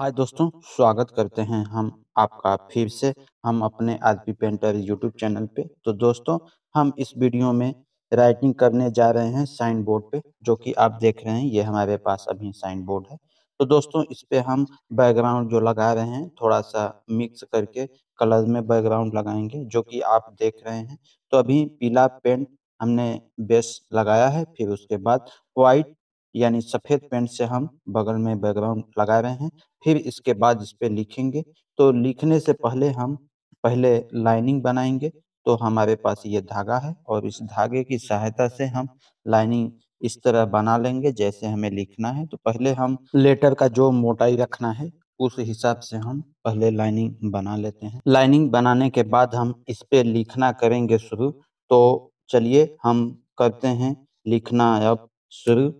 हाय दोस्तों स्वागत करते हैं हम आपका फिर से हम अपने आदमी पेंटर यूट्यूब चैनल पे तो दोस्तों हम इस वीडियो में राइटिंग करने जा रहे हैं साइन बोर्ड पे जो कि आप देख रहे हैं ये हमारे पास अभी साइन बोर्ड है तो दोस्तों इस पे हम बैकग्राउंड जो लगा रहे हैं थोड़ा सा मिक्स करके कलर में बैकग्राउंड लगाएंगे जो कि आप देख रहे हैं तो अभी पीला पेंट हमने बेस लगाया है फिर उसके बाद व्हाइट यानी सफेद पेंट से हम बगल में बैकग्राउंड लगा रहे हैं फिर इसके बाद इस पर लिखेंगे तो लिखने से पहले हम पहले लाइनिंग बनाएंगे तो हमारे पास ये धागा है और इस धागे की सहायता से हम लाइनिंग इस तरह बना लेंगे जैसे हमें लिखना है तो पहले हम लेटर का जो मोटाई रखना है उस हिसाब से हम पहले लाइनिंग बना लेते हैं लाइनिंग बनाने के बाद हम इस पे लिखना करेंगे शुरू तो चलिए हम करते हैं लिखना अब शुरू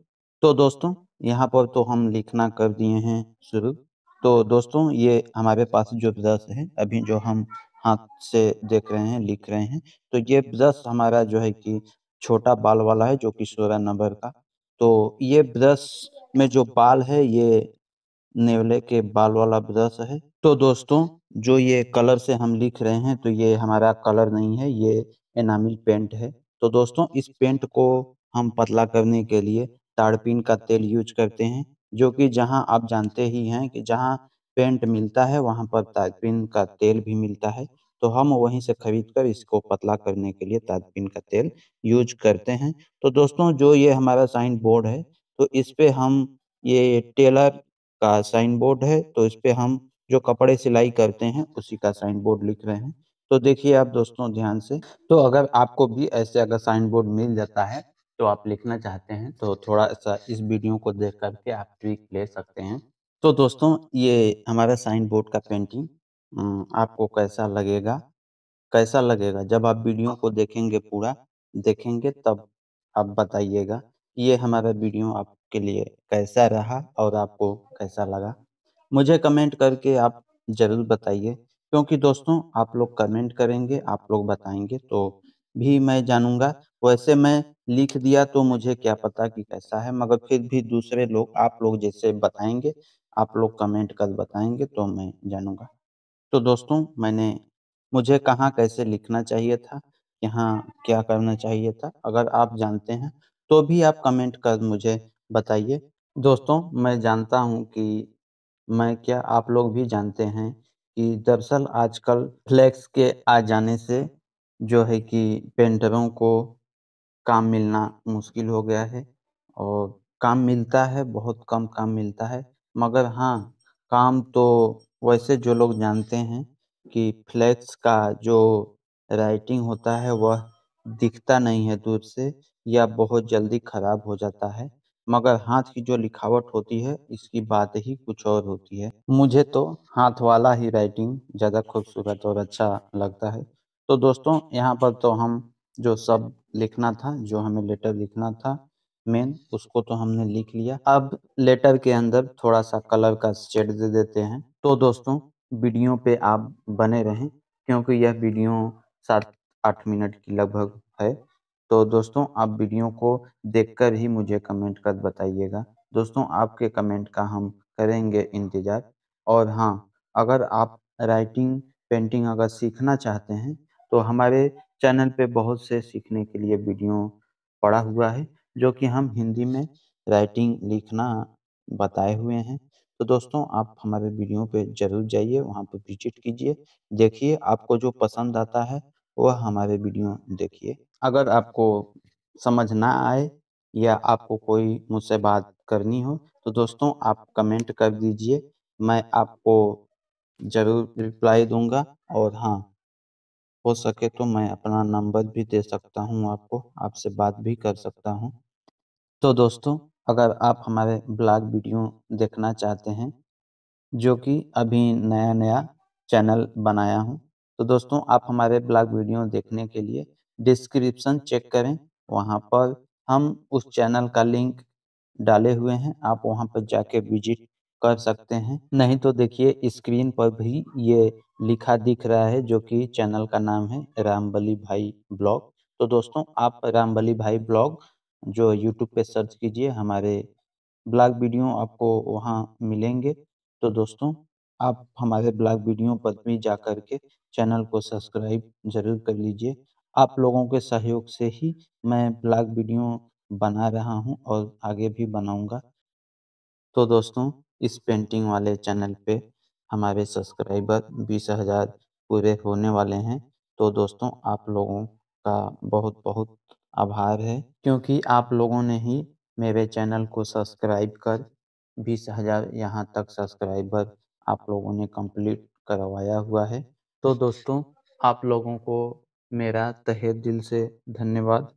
तो दोस्तों यहाँ पर तो हम लिखना कर दिए हैं शुरू तो दोस्तों ये हमारे पास जो ब्रश है अभी जो हम हाथ से देख रहे हैं लिख रहे हैं तो ये ब्रश हमारा जो है कि छोटा बाल वाला है जो कि सोलह नंबर का तो ये ब्रश में जो बाल है ये नेवले के बाल वाला ब्रश है तो दोस्तों जो ये कलर से हम लिख रहे हैं तो ये हमारा कलर नहीं है ये एनामिल पेंट है तो दोस्तों इस पेंट को हम पतला करने के लिए ताड़पीन का तेल यूज करते हैं जो कि जहां आप जानते ही हैं कि जहां पेंट मिलता है वहां पर ताड़पीन का तेल भी मिलता है तो हम वहीं से खरीद कर इसको पतला करने के लिए ताजपिन का तेल यूज करते हैं तो दोस्तों जो ये हमारा साइन बोर्ड है तो इस पे हम ये टेलर का साइन बोर्ड है तो इस पे हम जो कपड़े सिलाई करते हैं उसी का साइन बोर्ड लिख रहे हैं तो देखिए आप दोस्तों ध्यान से तो अगर आपको भी ऐसे अगर साइन बोर्ड मिल जाता है तो आप लिखना चाहते हैं तो थोड़ा सा इस वीडियो को देख करके आप ट्रिक ले सकते हैं तो दोस्तों ये हमारा साइन बोर्ड का पेंटिंग आपको कैसा लगेगा कैसा लगेगा जब आप वीडियो को देखेंगे पूरा देखेंगे तब आप बताइएगा ये हमारा वीडियो आपके लिए कैसा रहा और आपको कैसा लगा मुझे कमेंट करके आप ज़रूर बताइए क्योंकि दोस्तों आप लोग कमेंट करेंगे आप लोग बताएंगे तो भी मैं जानूंगा वैसे मैं लिख दिया तो मुझे क्या पता कि कैसा है मगर फिर भी दूसरे लोग आप लोग जैसे बताएंगे आप लोग कमेंट कर बताएंगे तो मैं जानूंगा तो दोस्तों मैंने मुझे कहाँ कैसे लिखना चाहिए था यहाँ क्या करना चाहिए था अगर आप जानते हैं तो भी आप कमेंट कर मुझे बताइए दोस्तों मैं जानता हूँ कि मैं क्या आप लोग भी जानते हैं कि दरअसल आजकल फ्लैक्स के आ जाने से जो है कि पेंटरों को काम मिलना मुश्किल हो गया है और काम मिलता है बहुत कम काम मिलता है मगर हाँ काम तो वैसे जो लोग जानते हैं कि फ्लैक्स का जो राइटिंग होता है वह दिखता नहीं है दूर से या बहुत जल्दी खराब हो जाता है मगर हाथ की जो लिखावट होती है इसकी बात ही कुछ और होती है मुझे तो हाथ वाला ही राइटिंग ज़्यादा खूबसूरत और अच्छा लगता है तो दोस्तों यहाँ पर तो हम जो शब्द लिखना था जो हमें लेटर लिखना था मेन उसको तो हमने लिख लिया अब लेटर के अंदर थोड़ा सा कलर का शेड दे देते हैं तो दोस्तों वीडियो पे आप बने रहें क्योंकि यह वीडियो सात आठ मिनट की लगभग है तो दोस्तों आप वीडियो को देखकर ही मुझे कमेंट कर बताइएगा दोस्तों आपके कमेंट का हम करेंगे इंतज़ार और हाँ अगर आप राइटिंग पेंटिंग अगर सीखना चाहते हैं तो हमारे चैनल पे बहुत से सीखने के लिए वीडियो पड़ा हुआ है जो कि हम हिंदी में राइटिंग लिखना बताए हुए हैं तो दोस्तों आप हमारे वीडियो पे जरूर जाइए वहाँ पे विजिट कीजिए देखिए आपको जो पसंद आता है वह हमारे वीडियो देखिए अगर आपको समझ ना आए या आपको कोई मुझसे बात करनी हो तो दोस्तों आप कमेंट कर दीजिए मैं आपको ज़रूर रिप्लाई दूंगा और हाँ हो सके तो मैं अपना नंबर भी दे सकता हूँ आपको आपसे बात भी कर सकता हूँ तो दोस्तों अगर आप हमारे ब्लॉग वीडियो देखना चाहते हैं जो कि अभी नया नया चैनल बनाया हूँ तो दोस्तों आप हमारे ब्लॉग वीडियो देखने के लिए डिस्क्रिप्शन चेक करें वहाँ पर हम उस चैनल का लिंक डाले हुए हैं आप वहाँ पर जाके विजिट कर सकते हैं नहीं तो देखिए स्क्रीन पर भी ये लिखा दिख रहा है जो कि चैनल का नाम है रामबली भाई ब्लॉग तो दोस्तों आप रामबली भाई ब्लॉग जो यूट्यूब पे सर्च कीजिए हमारे ब्लॉग वीडियो आपको वहाँ मिलेंगे तो दोस्तों आप हमारे ब्लॉग वीडियो पर भी जा कर के चैनल को सब्सक्राइब जरूर कर लीजिए आप लोगों के सहयोग से ही मैं ब्लॉग वीडियो बना रहा हूँ और आगे भी बनाऊँगा तो दोस्तों इस पेंटिंग वाले चैनल पे हमारे सब्सक्राइबर बीस हजार पूरे होने वाले हैं तो दोस्तों आप लोगों का बहुत बहुत आभार है क्योंकि आप लोगों ने ही मेरे चैनल को सब्सक्राइब कर बीस हजार यहाँ तक सब्सक्राइबर आप लोगों ने कंप्लीट करवाया हुआ है तो दोस्तों आप लोगों को मेरा तहे दिल से धन्यवाद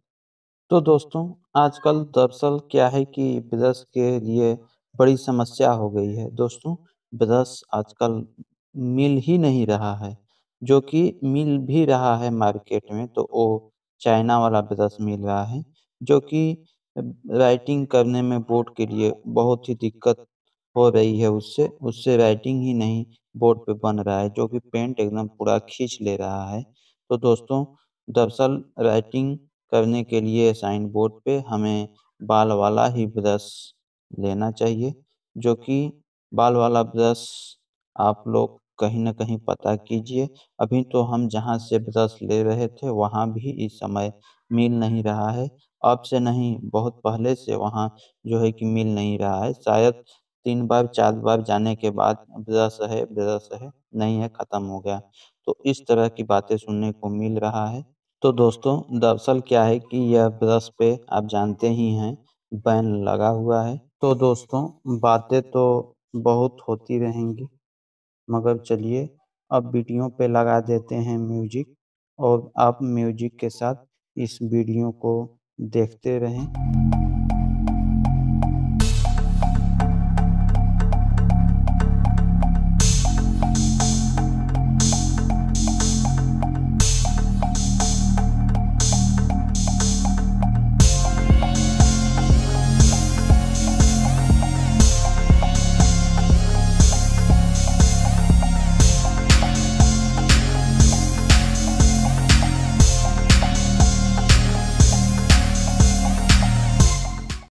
तो दोस्तों आजकल दरअसल क्या है कि ब्रश के लिए बड़ी समस्या हो गई है दोस्तों ब्रश आजकल मिल ही नहीं रहा है जो कि मिल भी रहा है मार्केट में तो वो चाइना वाला ब्रश मिल रहा है जो कि राइटिंग करने में बोर्ड के लिए बहुत ही दिक्कत हो रही है उससे उससे राइटिंग ही नहीं बोर्ड पे बन रहा है जो कि पेंट एकदम पूरा खींच ले रहा है तो दोस्तों दरअसल राइटिंग करने के लिए साइन बोर्ड पे हमें बाल वाला ही ब्रश लेना चाहिए जो कि बाल वाला ब्रश आप लोग कहीं ना कहीं पता कीजिए अभी तो हम जहां से ब्रश ले रहे थे वहां भी इस समय मिल नहीं रहा है अब से नहीं बहुत पहले से वहाँ जो है कि मिल नहीं रहा है शायद तीन बार चार बार जाने के बाद ब्रश है ब्रश है नहीं है ख़त्म हो गया तो इस तरह की बातें सुनने को मिल रहा है तो दोस्तों दरअसल क्या है कि यह ब्रश पे आप जानते ही हैं बैन लगा हुआ है तो दोस्तों बातें तो बहुत होती रहेंगी मगर चलिए अब वीडियो पे लगा देते हैं म्यूजिक और आप म्यूजिक के साथ इस वीडियो को देखते रहें